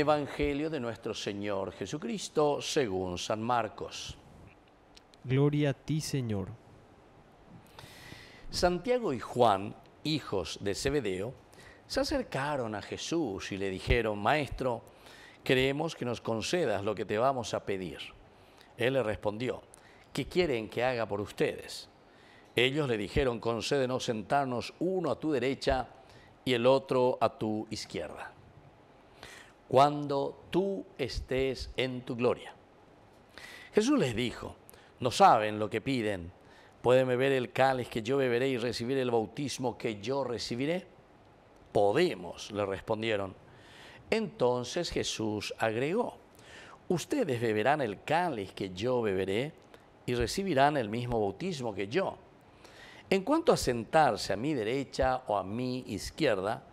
Evangelio de nuestro Señor Jesucristo según San Marcos. Gloria a ti, Señor. Santiago y Juan, hijos de Zebedeo, se acercaron a Jesús y le dijeron, Maestro, creemos que nos concedas lo que te vamos a pedir. Él le respondió, ¿qué quieren que haga por ustedes? Ellos le dijeron, concédenos sentarnos uno a tu derecha y el otro a tu izquierda cuando tú estés en tu gloria. Jesús les dijo, no saben lo que piden, pueden beber el cáliz que yo beberé y recibir el bautismo que yo recibiré. Podemos, le respondieron. Entonces Jesús agregó, ustedes beberán el cáliz que yo beberé y recibirán el mismo bautismo que yo. En cuanto a sentarse a mi derecha o a mi izquierda,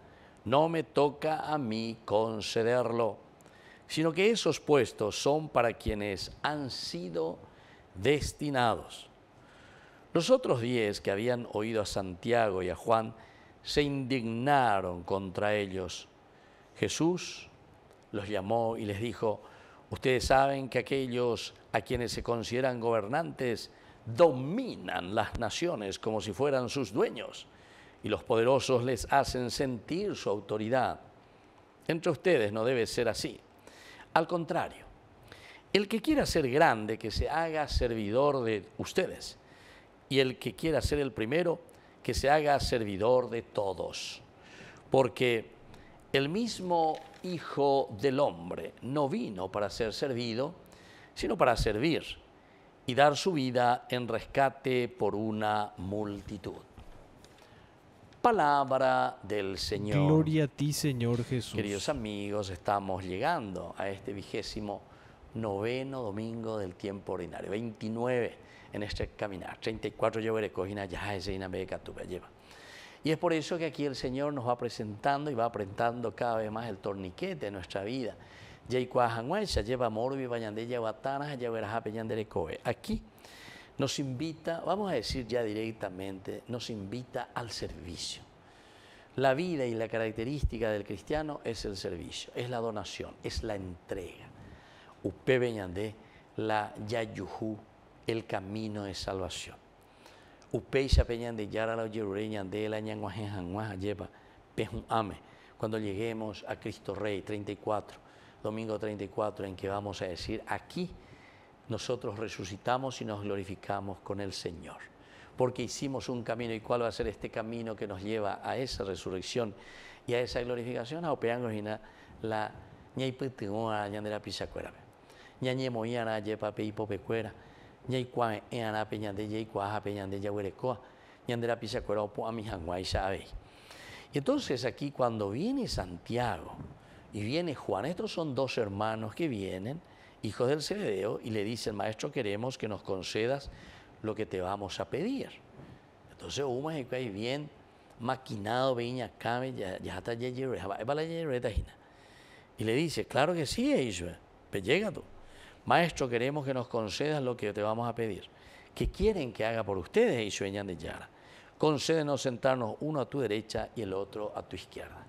no me toca a mí concederlo, sino que esos puestos son para quienes han sido destinados. Los otros diez que habían oído a Santiago y a Juan se indignaron contra ellos. Jesús los llamó y les dijo, ustedes saben que aquellos a quienes se consideran gobernantes dominan las naciones como si fueran sus dueños y los poderosos les hacen sentir su autoridad. Entre ustedes no debe ser así. Al contrario, el que quiera ser grande, que se haga servidor de ustedes. Y el que quiera ser el primero, que se haga servidor de todos. Porque el mismo Hijo del Hombre no vino para ser servido, sino para servir y dar su vida en rescate por una multitud palabra del Señor. Gloria a ti, Señor Jesús. Queridos amigos, estamos llegando a este vigésimo noveno domingo del tiempo ordinario, 29 en este caminar, 34 lleva. Y es por eso que aquí el Señor nos va presentando y va apretando cada vez más el torniquete de nuestra vida. lleva Aquí nos invita, vamos a decir ya directamente, nos invita al servicio. La vida y la característica del cristiano es el servicio, es la donación, es la entrega. Upe Beñandé, la Yayujú, el camino de salvación. Upe Peñandé, Yara la Yerureñandé, la Ñanguajenjanguaja, pejumame. Ame. Cuando lleguemos a Cristo Rey 34, domingo 34, en que vamos a decir aquí, nosotros resucitamos y nos glorificamos con el Señor, porque hicimos un camino y cuál va a ser este camino que nos lleva a esa resurrección y a esa glorificación, y Y entonces aquí cuando viene Santiago y viene Juan, estos son dos hermanos que vienen, hijos del Cebedeo y le dicen, maestro, queremos que nos concedas lo que te vamos a pedir. Entonces, Uma es bien maquinado, viña, cabe ya está, Y le dice, claro que sí, Eishua, pues llega tú. Maestro, queremos que nos concedas lo que te vamos a pedir. Que quieren que haga por ustedes, sueñan de Yara? Concédenos sentarnos uno a tu derecha y el otro a tu izquierda.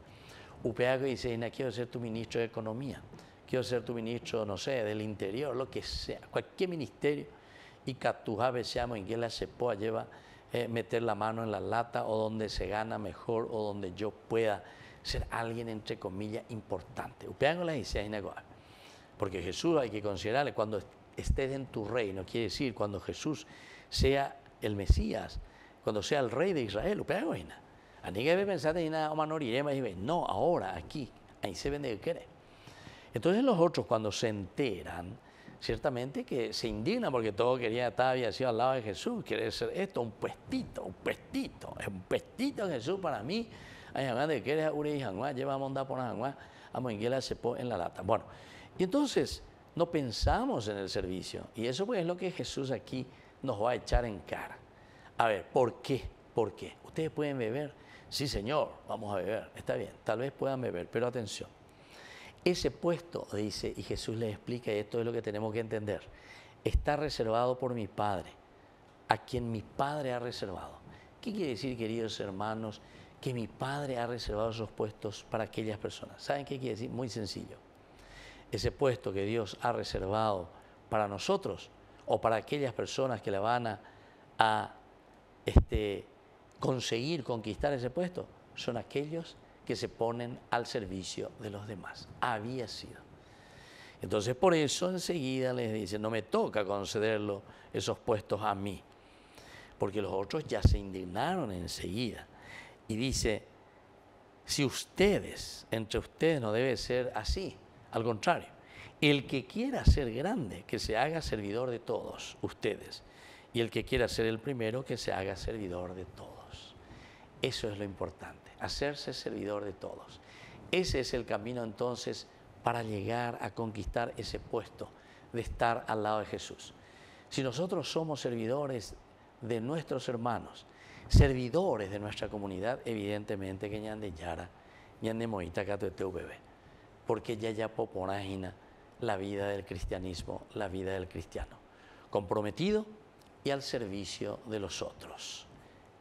Upeago dice, quiero ser tu ministro de Economía quiero ser tu ministro, no sé, del interior, lo que sea, cualquier ministerio, y captujabe seamos en que la se lleva eh, meter la mano en la lata o donde se gana mejor o donde yo pueda ser alguien, entre comillas, importante. la Porque Jesús hay que considerarle, cuando estés en tu reino, quiere decir, cuando Jesús sea el Mesías, cuando sea el rey de Israel, upeagoina. debe pensar en nada, o y no, ahora, aquí, ahí se vende que entonces los otros cuando se enteran, ciertamente que se indignan porque todo quería estar, había sido al lado de Jesús, quiere ser esto, un puestito, un puestito, un puestito Jesús para mí. Ay, de que eres Uri y jangua, lleva a Monda por Janguá, a ah, Moinguela pues, se en la lata. Bueno, y entonces no pensamos en el servicio. Y eso pues es lo que Jesús aquí nos va a echar en cara. A ver, ¿por qué? ¿Por qué? Ustedes pueden beber. Sí, señor, vamos a beber. Está bien, tal vez puedan beber, pero atención. Ese puesto, dice, y Jesús le explica, y esto es lo que tenemos que entender, está reservado por mi Padre, a quien mi Padre ha reservado. ¿Qué quiere decir, queridos hermanos, que mi Padre ha reservado esos puestos para aquellas personas? ¿Saben qué quiere decir? Muy sencillo. Ese puesto que Dios ha reservado para nosotros o para aquellas personas que la van a, este, conseguir conquistar ese puesto, son aquellos que que se ponen al servicio de los demás. Había sido. Entonces por eso enseguida les dice, no me toca concederlo esos puestos a mí, porque los otros ya se indignaron enseguida. Y dice, si ustedes, entre ustedes no debe ser así, al contrario, el que quiera ser grande, que se haga servidor de todos ustedes, y el que quiera ser el primero, que se haga servidor de todos. Eso es lo importante, hacerse servidor de todos. Ese es el camino entonces para llegar a conquistar ese puesto de estar al lado de Jesús. Si nosotros somos servidores de nuestros hermanos, servidores de nuestra comunidad, evidentemente que de yara, de moita bebé, porque ya ya poporágina la vida del cristianismo, la vida del cristiano, comprometido y al servicio de los otros.